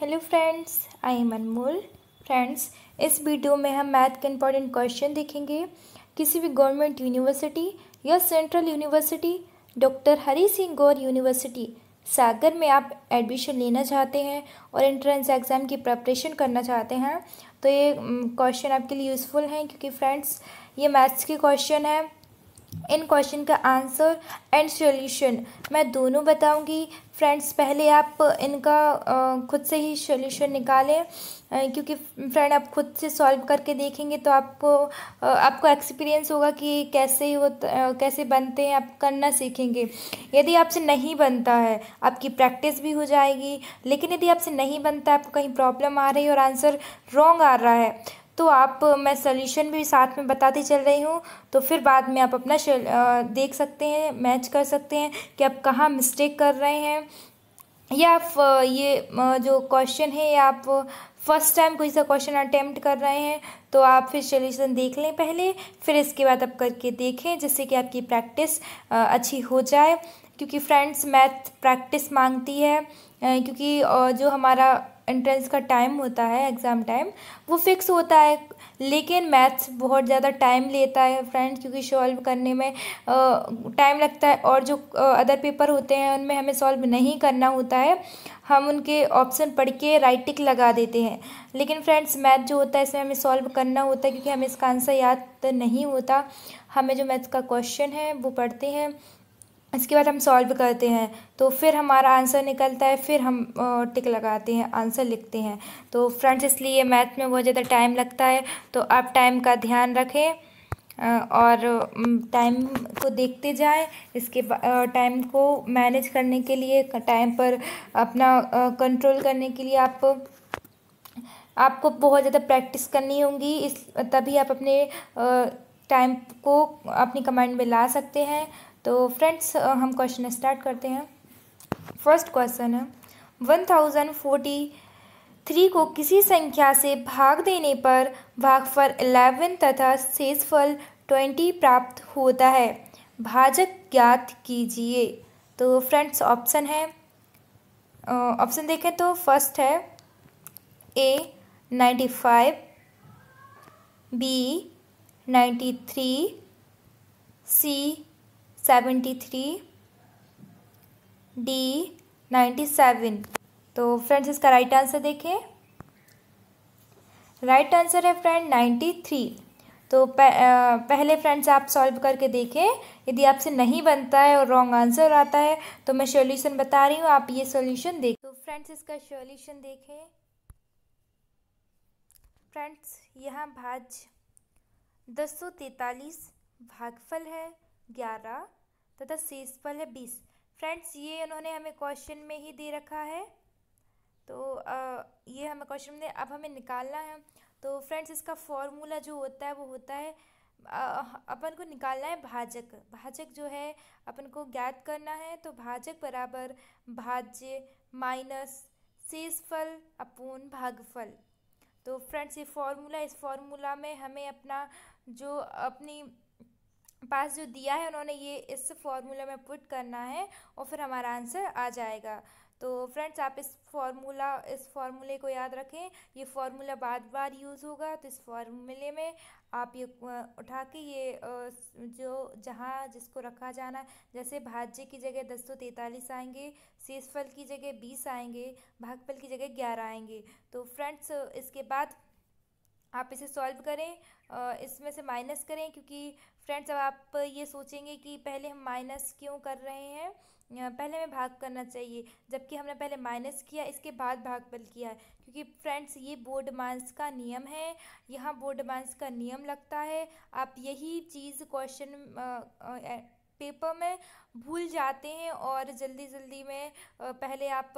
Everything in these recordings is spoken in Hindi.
hello friends I am Anmol friends इस वीडियो में हम मैथ के इम्पॉर्टेंट क्वेश्चन देखेंगे किसी भी गवर्नमेंट यूनिवर्सिटी या central university doctor Hari Singh Gaur university Sagar में आप एडमिशन लेना चाहते हैं और एंट्रेंस एग्ज़ाम की प्रपरेशन करना चाहते हैं तो ये क्वेश्चन mm, आपके लिए यूज़फुल हैं क्योंकि फ्रेंड्स ये मैथ्स के क्वेश्चन हैं इन क्वेश्चन का आंसर एंड सॉल्यूशन मैं दोनों बताऊंगी फ्रेंड्स पहले आप इनका खुद से ही सॉल्यूशन निकालें क्योंकि फ्रेंड आप खुद से सॉल्व करके देखेंगे तो आपको आपको एक्सपीरियंस होगा कि कैसे हो कैसे बनते हैं आप करना सीखेंगे यदि आपसे नहीं बनता है आपकी प्रैक्टिस भी हो जाएगी लेकिन यदि आपसे नहीं बनता आपको कहीं प्रॉब्लम आ रही है और आंसर रॉन्ग आ रहा है तो आप मैं सोल्यूशन भी साथ में बताती चल रही हूँ तो फिर बाद में आप अपना देख सकते हैं मैच कर सकते हैं कि आप कहाँ मिस्टेक कर रहे हैं या आप ये जो क्वेश्चन है या आप फर्स्ट टाइम कोई सा क्वेश्चन अटैम्प्ट कर रहे हैं तो आप फिर सोल्यूशन देख लें पहले फिर इसके बाद आप करके देखें जिससे कि आपकी प्रैक्टिस अच्छी हो जाए क्योंकि फ्रेंड्स मैथ प्रैक्टिस मांगती है क्योंकि जो हमारा एंट्रेंस का टाइम होता है एग्ज़ाम टाइम वो फ़िक्स होता है लेकिन मैथ्स बहुत ज़्यादा टाइम लेता है फ्रेंड्स क्योंकि सॉल्व करने में टाइम लगता है और जो अदर पेपर होते हैं उनमें हमें सॉल्व नहीं करना होता है हम उनके ऑप्शन पढ़ के राइट टिक लगा देते हैं लेकिन फ्रेंड्स मैथ जो होता है इसमें हमें सॉल्व करना होता है क्योंकि हमें इसका आंसर याद नहीं होता हमें जो मैथ्स का क्वेश्चन है वो पढ़ते हैं इसके बाद हम सॉल्व करते हैं तो फिर हमारा आंसर निकलता है फिर हम टिक लगाते हैं आंसर लिखते हैं तो फ्रेंड्स इसलिए मैथ में बहुत ज़्यादा टाइम लगता है तो आप टाइम का ध्यान रखें और टाइम को देखते जाएं इसके टाइम को मैनेज करने के लिए टाइम पर अपना कंट्रोल करने के लिए आप आपको बहुत ज़्यादा प्रैक्टिस करनी होगी इस तभी आप अपने टाइम को अपनी कमांड में ला सकते हैं तो फ्रेंड्स हम क्वेश्चन स्टार्ट करते हैं फर्स्ट क्वेश्चन है वन थाउजेंड फोर्टी थ्री को किसी संख्या से भाग देने पर भागफल इलेवन तथा शेषफल ट्वेंटी प्राप्त होता है भाजक ज्ञात कीजिए तो फ्रेंड्स ऑप्शन है ऑप्शन देखें तो फर्स्ट है A ninety five B ninety three C seventy three D ninety seven तो फ्रेंड्स इसका राइट आंसर देखें राइट आंसर है फ्रेंड नाइन्टी थ्री तो पह, पहले फ्रेंड्स आप सॉल्व करके देखें यदि आपसे नहीं बनता है और रॉन्ग आंसर आता है तो मैं सॉल्यूशन बता रही हूँ आप ये सॉल्यूशन देख तो फ्रेंड्स इसका सॉल्यूशन देखें फ्रेंड्स यहाँ भाज दस सौ तैतालीस भागफल है ग्यारह तथा शेषफल है बीस फ्रेंड्स ये उन्होंने हमें क्वेश्चन में ही दे रखा है तो आ, ये हमें क्वेश्चन में अब हमें निकालना है तो फ्रेंड्स इसका फॉर्मूला जो होता है वो होता है आ, अपन को निकालना है भाजक भाजक जो है अपन को ज्ञात करना है तो भाजक बराबर भाज्य माइनस शेषफल अपूर्ण भागफल तो फ्रेंड्स ये फॉर्मूला इस फॉर्मूला में हमें अपना जो अपनी पास जो दिया है उन्होंने ये इस फॉर्मूला में पुट करना है और फिर हमारा आंसर आ जाएगा तो फ्रेंड्स आप इस फार्मूला इस फार्मूले को याद रखें ये फार्मूला बार बार यूज़ होगा तो इस फार्मूले में आप ये उठा के ये जो जहाँ जिसको रखा जाना जैसे भाज्य की जगह दस सौ तैंतालीस आएंगे सेसफल की जगह बीस आएंगे भागफल की जगह ग्यारह आएंगे तो फ्रेंड्स इसके बाद आप इसे सॉल्व करें इसमें से माइनस करें क्योंकि फ्रेंड्स अब आप ये सोचेंगे कि पहले हम माइनस क्यों कर रहे हैं पहले हमें भाग करना चाहिए जबकि हमने पहले माइनस किया इसके बाद भागफल किया है क्योंकि फ्रेंड्स ये बोर्ड मांस का नियम है यहाँ बोर्ड मांस का नियम लगता है आप यही चीज़ क्वेश्चन पेपर में भूल जाते हैं और जल्दी जल्दी में पहले आप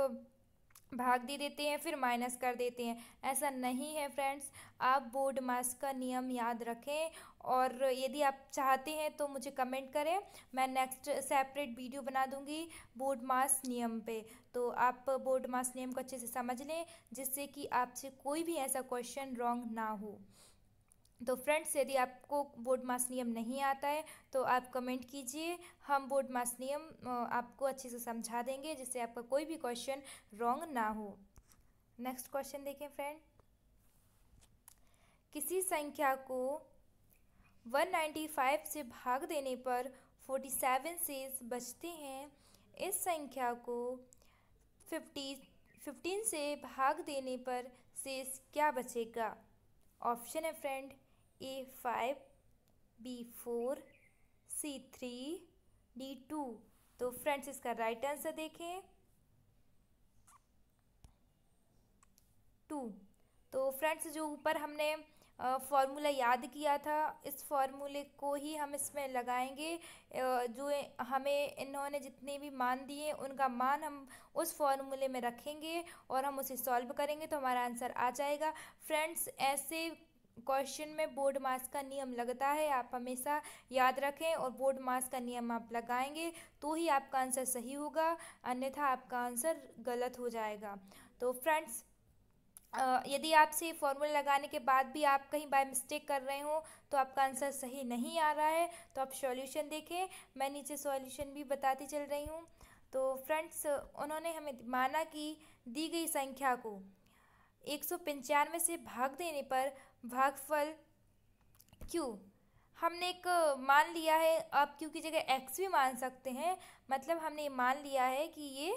भाग दे देते हैं फिर माइनस कर देते हैं ऐसा नहीं है फ्रेंड्स आप बोर्ड मास का नियम याद रखें और यदि आप चाहते हैं तो मुझे कमेंट करें मैं नेक्स्ट सेपरेट वीडियो बना दूंगी बोर्ड मास नियम पे तो आप बोर्ड मास नियम को अच्छे से समझ लें जिससे कि आपसे कोई भी ऐसा क्वेश्चन रॉन्ग ना हो तो फ्रेंड्स यदि आपको बोर्ड मास नियम नहीं आता है तो आप कमेंट कीजिए हम बोर्ड मास नियम आपको अच्छे से समझा देंगे जिससे आपका कोई भी क्वेश्चन रॉन्ग ना हो नेक्स्ट क्वेश्चन देखें फ्रेंड किसी संख्या को 195 से भाग देने पर 47 सेज बचते हैं इस संख्या को 50 15 से भाग देने पर सेस क्या बचेगा ऑप्शन है friend A five B four C three D two तो फ्रेंड्स इसका राइट आंसर देखें टू तो फ्रेंड्स जो ऊपर हमने फॉर्मूला याद किया था इस फॉर्मूले को ही हम इसमें लगाएंगे जो हमें इन्होंने जितने भी मान दिए उनका मान हम उस फॉर्मूले में रखेंगे और हम उसे सॉल्व करेंगे तो हमारा आंसर आ जाएगा फ्रेंड्स ऐसे क्वेश्चन में बोर्ड मास का नियम लगता है आप हमेशा याद रखें और बोर्ड मास का नियम आप लगाएंगे तो ही आपका आंसर सही होगा अन्यथा आपका आंसर गलत हो जाएगा तो फ्रेंड्स यदि आपसे फॉर्मूला लगाने के बाद भी आप कहीं बाय मिस्टेक कर रहे हो तो आपका आंसर सही नहीं आ रहा है तो आप सॉल्यूशन देखें मैं नीचे सॉल्यूशन भी बताती चल रही हूँ तो फ्रेंड्स उन्होंने हमें माना कि दी गई संख्या को एक सौ पंचानवे से भाग देने पर भागफल क्यू हमने एक मान लिया है आप क्यू की जगह एक्स भी मान सकते हैं मतलब हमने मान लिया है कि ये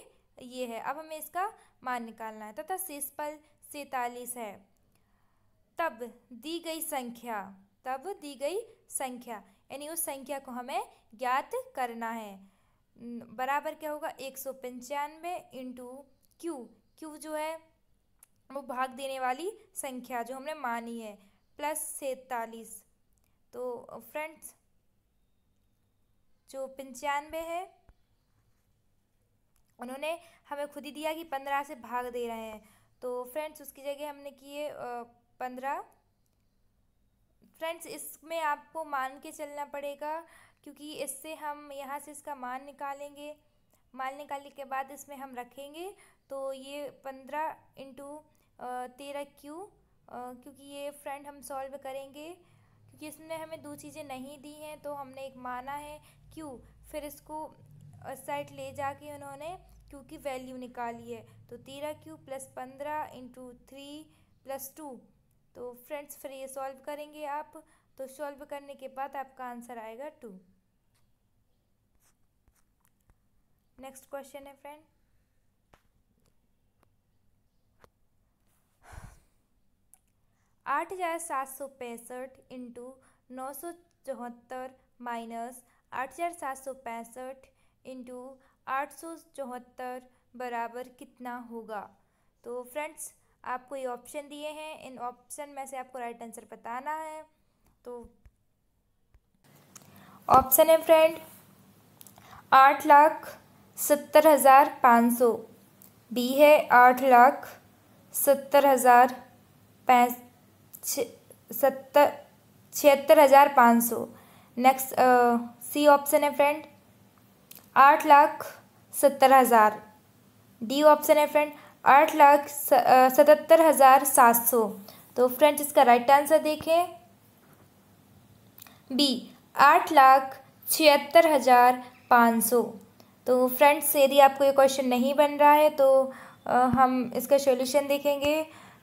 ये है अब हमें इसका मान निकालना है तथा शेष पल सैतालीस है तब दी गई संख्या तब दी गई संख्या यानी उस संख्या को हमें ज्ञात करना है बराबर क्या होगा एक सौ पंचानवे इंटू क्यू क्यू जो है वो भाग देने वाली संख्या जो हमने मानी है प्लस सैतालीस तो फ्रेंड्स जो पंचानवे है उन्होंने हमें खुद ही दिया कि पंद्रह से भाग दे रहे हैं तो फ्रेंड्स उसकी जगह हमने किए पंद्रह फ्रेंड्स इसमें आपको मान के चलना पड़ेगा क्योंकि इससे हम यहाँ से इसका मान निकालेंगे मान निकालने के बाद इसमें हम रखेंगे तो ये पंद्रह इंटू तेरह क्यू क्योंकि ये फ्रेंड हम सॉल्व करेंगे क्योंकि इसमें हमें दो चीज़ें नहीं दी हैं तो हमने एक माना है क्यू फिर इसको साइड ले जाके उन्होंने क्यू की वैल्यू निकाली है तो तेरह क्यू प्लस पंद्रह इंटू थ्री प्लस टू तो फ्रेंड्स फिर ये सॉल्व करेंगे आप तो सॉल्व करने के बाद आपका आंसर आएगा टू नेक्स्ट क्वेश्चन है फ्रेंड आठ हज़ार सात सौ पैंसठ इंटू नौ सौ चौहत्तर माइनस आठ हज़ार सात सौ पैंसठ इंटू आठ सौ चौहत्तर बराबर कितना होगा तो फ्रेंड्स आपको ये ऑप्शन दिए हैं इन ऑप्शन में से आपको राइट आंसर बताना है तो ऑप्शन है फ्रेंड आठ लाख सत्तर हज़ार पाँच सौ बी है आठ लाख सत्तर हज़ार पैंस सत्तर छिहत्तर हज़ार पाँच सौ नेक्स्ट सी ऑप्शन है फ्रेंड आठ लाख सत्तर हज़ार डी ऑप्शन है फ्रेंड आठ लाख सतहत्तर हज़ार सात सौ तो फ्रेंड्स इसका राइट आंसर देखें बी आठ लाख छिहत्तर हज़ार पाँच सौ तो फ्रेंड्स यदि आपको ये क्वेश्चन नहीं बन रहा है तो आ, हम इसका सॉल्यूशन देखेंगे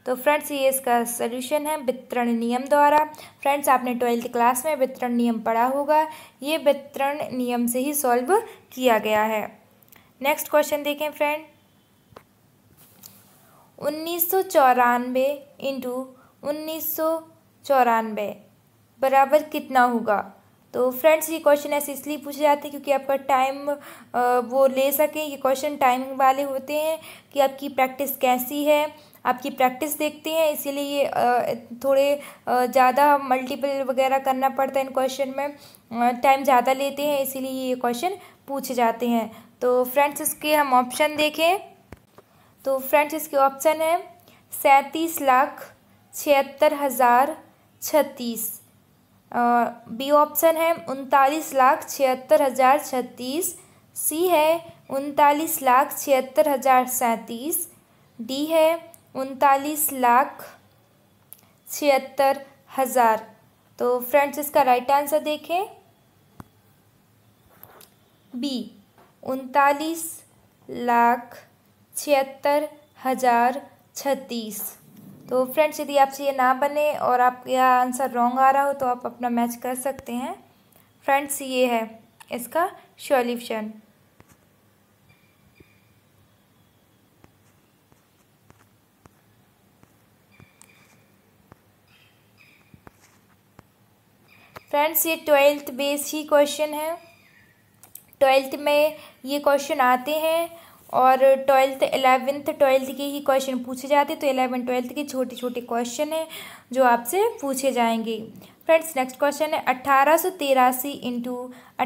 तो फ्रेंड्स ये इसका सोल्यूशन है वितरण नियम द्वारा फ्रेंड्स आपने ट्वेल्थ क्लास में वितरण नियम पढ़ा होगा ये वितरण नियम से ही सॉल्व किया गया है नेक्स्ट क्वेश्चन देखें फ्रेंड उन्नीस सौ चौरानवे इंटू उन्नीस सौ चौरानवे बराबर कितना होगा तो फ्रेंड्स ये क्वेश्चन ऐसे इसलिए पूछे जाते हैं क्योंकि आपका टाइम वो ले सकें ये क्वेश्चन टाइमिंग वाले होते हैं कि आपकी प्रैक्टिस कैसी है आपकी प्रैक्टिस देखते हैं इसीलिए ये थोड़े ज़्यादा मल्टीपल वगैरह करना पड़ता है इन क्वेश्चन में टाइम ज़्यादा लेते हैं इसीलिए ये क्वेश्चन पूछे जाते हैं तो फ्रेंड्स इसके हम ऑप्शन देखें तो फ्रेंड्स इसके ऑप्शन है सैंतीस लाख छिहत्तर हज़ार छत्तीस बी ऑप्शन है उनतालीस लाख छिहत्तर हज़ार छत्तीस सी है उनतालीस लाख छिहत्तर हज़ार सैंतीस डी है उनतालीस लाख छिहत्तर हज़ार तो फ्रेंड्स इसका राइट आंसर देखें बी उनतालीस लाख छिहत्तर हज़ार छत्तीस तो फ्रेंड्स यदि आपसे ये ना बने और आपका आंसर रॉन्ग आ रहा हो तो आप अपना मैच कर सकते हैं फ्रेंड्स ये है इसका सॉल्यूशन फ्रेंड्स ये ट्वेल्थ बेस ही क्वेश्चन है ट्वेल्थ में ये क्वेश्चन आते हैं और ट्वेल्थ एलेवेंथ ट्वेल्थ के ही क्वेश्चन पूछे जाते तो एलेवन ट्वेल्थ के छोटे छोटे क्वेश्चन हैं जो आपसे पूछे जाएंगे फ्रेंड्स नेक्स्ट क्वेश्चन है अट्ठारह सौ तेरासी इंटू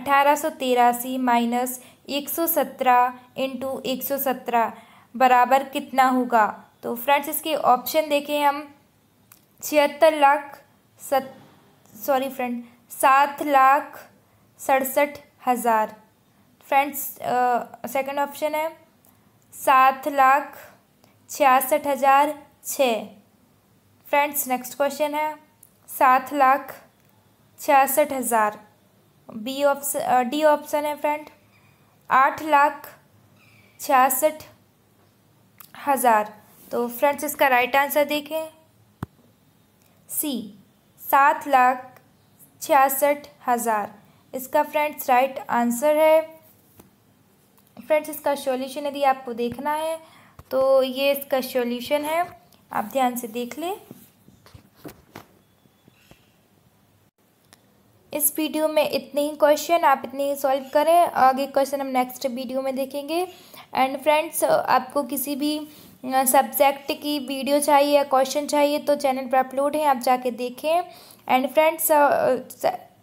अठारह सौ तेरासी माइनस एक सौ सत्रह इंटू एक सौ सत्रह बराबर कितना होगा तो फ्रेंड्स इसके ऑप्शन देखें हम छिहत्तर लाख सत सॉरी फ्रेंड सात लाख सड़सठ हज़ार फ्रेंड्स सेकंड ऑप्शन है सात लाख छियासठ हज़ार छः फ्रेंड्स नेक्स्ट क्वेश्चन है सात लाख छियासठ हज़ार बी ऑप्शन डी ऑप्शन है फ्रेंड आठ लाख छियासठ हज़ार तो फ्रेंड्स इसका राइट आंसर देखें सी सात लाख छियासठ हज़ार इसका फ्रेंड्स राइट आंसर है फ्रेंड्स इसका सॉल्यूशन यदि आपको देखना है तो ये इसका सॉल्यूशन है आप ध्यान से देख लें इस वीडियो में इतने ही क्वेश्चन आप इतने ही सॉल्व करें आगे क्वेश्चन हम नेक्स्ट वीडियो में देखेंगे एंड फ्रेंड्स आपको किसी भी सब्जेक्ट की वीडियो चाहिए या क्वेश्चन चाहिए तो चैनल पर अपलोड है आप जाके देखें एंड फ्रेंड्स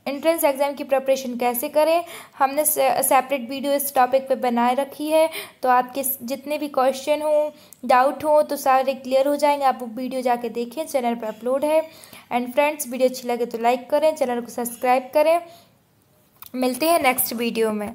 एंट्रेंस एग्ज़ाम की प्रिपरेशन कैसे करें हमने सेपरेट वीडियो इस टॉपिक पे बनाए रखी है तो आपके जितने भी क्वेश्चन हों डाउट हो तो सारे क्लियर हो जाएंगे आप वो वीडियो जाके देखें चैनल पर अपलोड है एंड फ्रेंड्स वीडियो अच्छी लगे तो लाइक करें चैनल को सब्सक्राइब करें मिलते हैं नेक्स्ट वीडियो में